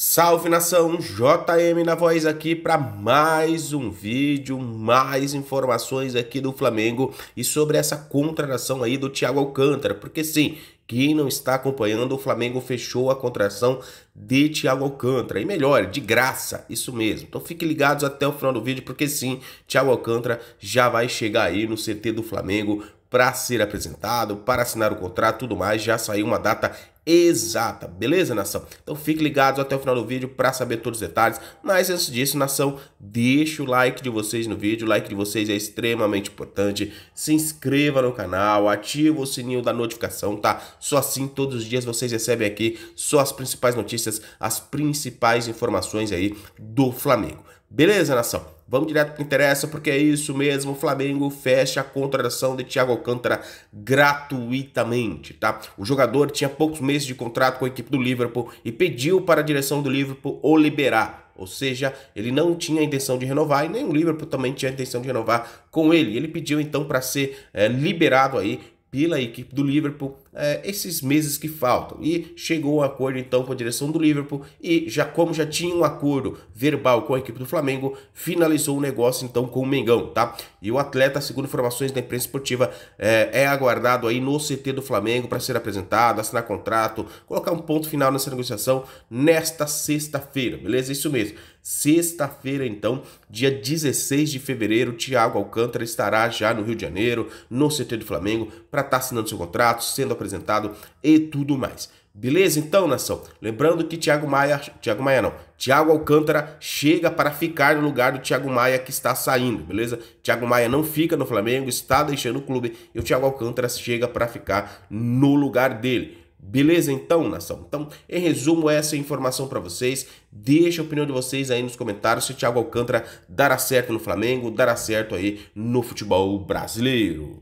Salve nação, JM na voz aqui para mais um vídeo, mais informações aqui do Flamengo e sobre essa contratação aí do Thiago Alcântara, porque sim, quem não está acompanhando, o Flamengo fechou a contratação de Thiago Alcântara. E melhor, de graça, isso mesmo. Então fique ligados até o final do vídeo, porque sim, Thiago Alcântara já vai chegar aí no CT do Flamengo para ser apresentado, para assinar o contrato, tudo mais, já saiu uma data exata, beleza, nação? Então fique ligados até o final do vídeo para saber todos os detalhes. Mas antes disso, nação, deixa o like de vocês no vídeo, o like de vocês é extremamente importante. Se inscreva no canal, ativa o sininho da notificação, tá? Só assim todos os dias vocês recebem aqui só as principais notícias, as principais informações aí do Flamengo. Beleza, nação? Vamos direto que interessa, porque é isso mesmo. O Flamengo fecha a contratação de Thiago Alcântara gratuitamente, tá? O jogador tinha poucos meses de contrato com a equipe do Liverpool e pediu para a direção do Liverpool o liberar. Ou seja, ele não tinha a intenção de renovar e nem o Liverpool também tinha a intenção de renovar com ele. Ele pediu então para ser é, liberado aí pela equipe do Liverpool é, esses meses que faltam. E chegou um acordo então com a direção do Liverpool e já como já tinha um acordo verbal com a equipe do Flamengo, finalizou o negócio então com o Mengão, tá? E o atleta, segundo informações da imprensa esportiva, é, é aguardado aí no CT do Flamengo para ser apresentado, assinar contrato, colocar um ponto final nessa negociação nesta sexta-feira, beleza? Isso mesmo. Sexta-feira, então, dia 16 de fevereiro, Thiago Alcântara estará já no Rio de Janeiro, no CT do Flamengo, para para estar tá assinando seu contrato, sendo apresentado e tudo mais. Beleza? Então, nação, lembrando que Thiago Maia, Thiago Maia não, Thiago Alcântara chega para ficar no lugar do Thiago Maia que está saindo, beleza? Thiago Maia não fica no Flamengo, está deixando o clube e o Thiago Alcântara chega para ficar no lugar dele. Beleza então, nação? Então, em resumo, essa é informação para vocês. Deixa a opinião de vocês aí nos comentários se o Thiago Alcântara dará certo no Flamengo, dará certo aí no futebol brasileiro.